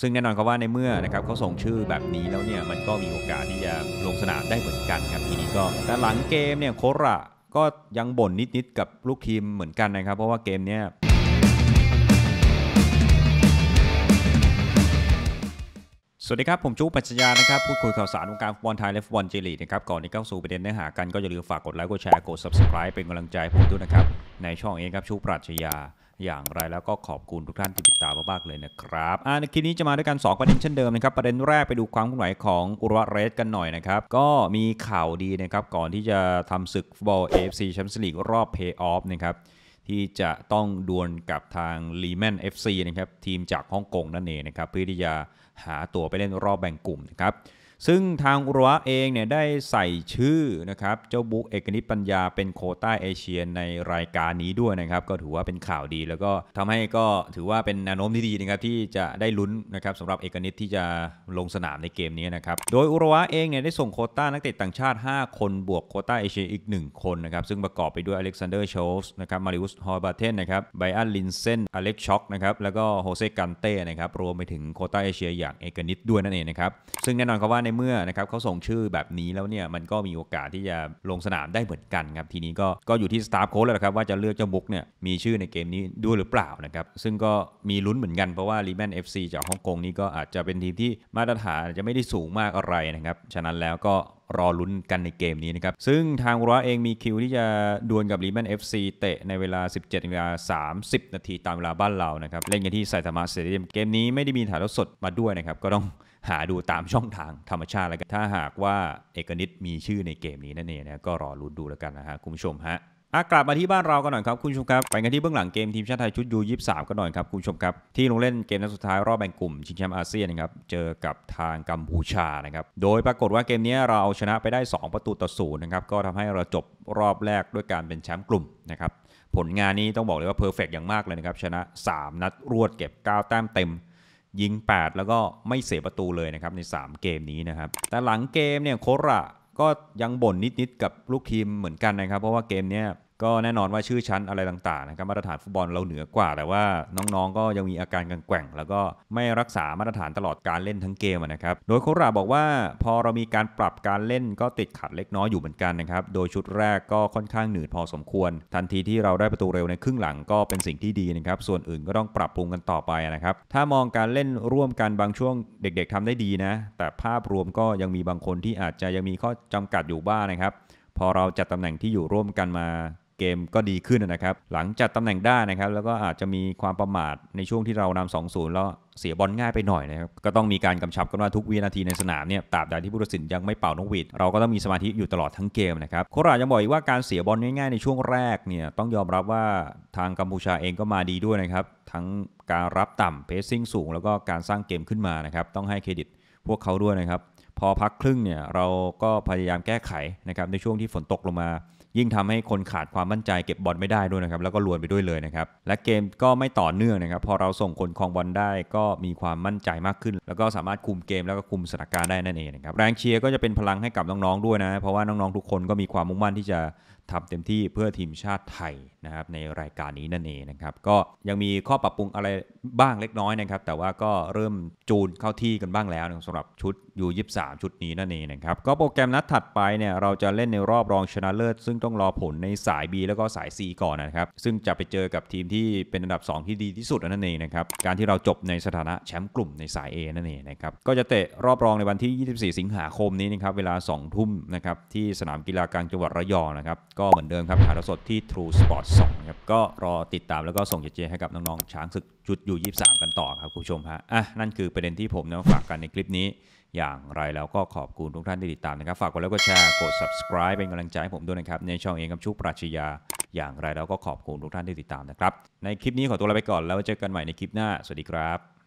ซึ่งแน่นอนครับว่าในเมื่อนะครับเขาส่งชื่อแบบนี้แล้วเนี่ย มันก็มีโอกาสที่จะลงสนามได้เหมือนกันครับทีนี้ก็แต่หลังเกมเนี่ยโคระก็ยังบ่นนิด ๆ กับลูกทีมเหมือนกันนะครับ เพราะว่าเกมเนี้ยสวัสดีครับ ผมจูปัชญานะครับพูดคุยข่าวสารวงการฟุตบอลไทยและฟุตบอลเจลีนะครับก่อนที่เข้าสู่ประเด็นเนื้อหากันก็อย่าลืมฝากกดไลค์กดแชร์กด subscribe เป็นกำลังใจผมด้วยนะครับในช่องเองครับชูปัชญาอย่างไรแล้วก็ขอบคุณทุกท่านที่ติดตามมากๆเลยนะครับอ่าในคลิปนี้จะมาด้วยกัน 2ประเด็นเช่นเดิมนะครับ ประเด็นแรกไปดูความเคลื่อนไหวของอุระเรสกันหน่อยนะครับ ก็มีข่าวดีนะครับก่อนที่จะทำศึกฟุตบอลฟซีแชมเปี้ยนส์ลีกรอบเพย์ออฟนะครับที่จะต้องดวลกับทางลีแมน FC นะครับทีมจากฮ่องกงนั่นเองนะครับเพื่อที่จะหาตัวไปเล่นรอบแบ่งกลุ่มนะครับซึ่งทางอุระเองเนี่ยได้ใส่ชื่อนะครับเจ้าบุ๊กเอกนิตปัญญาเป็นโคต้าเอเชียในรายการนี้ด้วยนะครับก็ถือว่าเป็นข่าวดีแล้วก็ทำให้ก็ถือว่าเป็นแนวโน้มที่ดีนะครับที่จะได้ลุ้นนะครับสำหรับเอกนิตที่จะลงสนามในเกมนี้นะครับ โดยอุรวะเองเนี่ยได้ส่งโคต้านักเตะต่างชาติ 5 คนบวกโคต้าเอเชียอีก 1 คนนะครับ ซึ่งประกอบไปด้วยอเล็กซานเดอร์โชส์นะครับมาริอุสฮอร์บาเทนนะครับไบอันลินเซนอเล็กช็อกนะครับแล้วก็โฮเซกันเต้นะครับรวมไปถึงโคต้าเอเชีย อย่างเอกนิตด้วยนั่นเองนะครับซึ่งแน่นอนครับว่าในเมื่อนะครับเขาส่งชื่อแบบนี้แล้วเนี่ยมันก็มีโอกาสที่จะลงสนามได้เหมือนกันครับทีนี้ก็ก็อยู่ที่สตาฟโค้ชแล้วครับว่าจะเลือกเจ้าบุกเนี่ยมีชื่อในเกมนี้ด้วยหรือเปล่านะครับซึ่งก็มีลุ้นเหมือนกันเพราะว่าลีแมนเอฟซีจากฮ่องกงนี่ก็อาจจะเป็นทีมที่มาตรฐานจะไม่ได้สูงมากอะไรนะครับฉะนั้นแล้วก็รอลุ้นกันในเกมนี้นะครับซึ่งทางรัวเองมีคิวที่จะดวลกับลีแมนเอฟซีเตะในเวลา 17เวนา30 นาทีตามเวลาบ้านเรานะครับเล่นกันที่ไซตามาสเตเดียมเกมนี้ไม่ได้มีถ่ายทอดสดมาด้วยนะครับก็ต้องหาดูตามช่องทางธรรมชาติแล้วกันถ้าหากว่าเอกนิตมีชื่อในเกมนี้นั่นเองนะก็รอรุ้นดูแล้วกันนะฮะคุณผู้ชมฮะอ่ะกลับมาที่บ้านเรากันหน่อยครับคุณชมครับไปกันที่เบื้องหลังเกม ทีมชาติไทยชุดยูยีกันหน่อยครับคุณชมครับที่ลงเล่นเกมนัดสุดท้ายรอบแบ่งกลุ่ม ชิงแชมป์อาเซียนนะครับเจอกับทางกัมพูชานะครับโดยปรากฏว่าเกมนี้เราเอาชนะไปได้ 2 ประตูต่อศูนย์นะครับก็ทำให้เราจบรอบแรกด้วยการเป็นแชมป์กลุ่มนะครับผลงานนี้ต้องบอกเลยว่าเพอร์เฟกอย่างมากเลยนะครับชนะ 3 นัดรวดเก็บ9แต้มเต็มยิง 8 แล้วก็ไม่เสียประตูเลยนะครับ ใน 3 เกมนี้นะครับ แต่หลังเกมเนี่ยโคระก็ยังบ่นนิด ๆ กับลูกทีมเหมือนกันนะครับ เพราะว่าเกมเนี้ยก็แน่นอนว่าชื่อชั้นอะไรต่างๆ นะครับมาตรฐานฟุตบอลเราเหนือกว่าแต่ว่าน้องๆ ก็ยังมีอาการกังแกว่งแล้วก็ไม่รักษามาตรฐานตลอดการเล่นทั้งเกมนะครับ โดยโคราบอกว่า พอเรามีการปรับการเล่นก็ติดขัดเล็กน้อยอยู่เหมือนกันนะครับโดยชุดแรกก็ค่อนข้างหนืดพอสมควร ทันทีที่เราได้ประตูเร็วในครึ่งหลังก็เป็นสิ่งที่ดีนะครับส่วนอื่นก็ต้องปรับปรุงกันต่อไปนะครับ ถ้ามองการเล่นร่วมกันบางช่วงเด็ก ๆทำได้ดีนะ แต่ภาพรวมก็ยังมีบางคนที่อาจจะยังมีข้อจำกัดอยู่บ้างนะครับ พอเราจัดตำแหน่งที่อยู่ร่วมกันมากมก็ดีขึ้นนะครับหลังจัดตำแหน่งได้นะครับ แล้วก็อาจจะมีความประมาทในช่วงที่เรานำสองศูนย์แล้วเสียบอลง่ายไปหน่อยนะครับก็ต้องมีการกำชับกันว่าทุกวินาทีในสนามเนี่ยตราบใดที่ผู้ตัดสินยังไม่เป่านกหวีดเราก็ต้องมีสมาธิอยู่ตลอดทั้งเกมนะครับโคราชยังบอกอีกว่าการเสียบอลง่ายๆในช่วงแรกเนี่ยต้องยอมรับว่าทางกัมพูชาเองก็มาดีด้วยนะครับทั้งการรับต่ำเพสซิ่งสูง แล้วก็การสร้างเกมขึ้นมานะครับต้องให้เครดิตพวกเขาด้วยนะครับพอพักครึ่งเนี่ยเราก็พยายามแก้ไขนะครับในช่วงที่ฝนตกลงมายิ่งทำให้คนขาดความมั่นใจเก็บบอลไม่ได้ด้วยนะครับแล้วก็ลวนไปด้วยเลยนะครับและเกมก็ไม่ต่อเนื่องนะครับพอเราส่งคนคลองบอลได้ก็มีความมั่นใจมากขึ้น แล้วก็สามารถคุมเกมแล้วก็คุมสถานการณ์ได้นั่นเองนะครับแรงเชียร์ก็จะเป็นพลังให้กับน้องๆด้วยนะเพราะว่าน้องๆทุกคนก็มีความมุ่งมั่นที่จะทำเต็มที่เพื่อทีมชาติไทยนะครับในรายการนี้นั่นเองนะครับก็ยังมีข้อปรับปรุงอะไรบ้างเล็กน้อยนะครับแต่ว่าก็เริ่มจูนเข้าที่กันบ้างแล้วสำหรับชุดยู23ชุดนี้นั่นเองนะครับก็โปรแกรมนัดถัดไปเนี่ยเราจะเล่นในรอบรองชนะเลิศซึ่งต้องรอผลในสาย B แล้วก็สาย C ก่อนนะครับซึ่งจะไปเจอกับทีมที่เป็นอันดับ 2 ที่ดีที่สุดนั่นเองนะครับการที่เราจบในสถานะแชมป์กลุ่มในสาย A นั่นเองนะครับก็จะเตะรอบรองในวันที่ 24 สิงหาคมนี้นะครับเวลา 2 ทุ่มนะครับที่สนามกีฬากลางจังหวัดระยองนะครับ ก็เหมือนเดิมครับถ่ายทอดสดที่ True Sport 2ครับก็รอติดตามแล้วก็ส่งเจเจให้กับน้อง ๆ ช้างศึกจุดยู่ 23 กันต่อครับคุณผู้ชมฮะอ่ะนั่นคือประเด็นที่ผมนะฝากกันในคลิปนี้อย่างไรแล้วก็ขอบคุณทุกท่านที่ติดตามนะครับ ฝากกดไลค์กดแชร์ กด subscribe เป็นกำลังใจให้ผมด้วยนะครับ ในช่องเองกับชุกปราชญา อย่างไรแล้วก็ขอบคุณทุกท่านที่ติดตามนะครับ ในคลิปนี้ขอตัวลาไปก่อนแล้วเจอกันใหม่ในคลิปหน้า สวัสดีครับ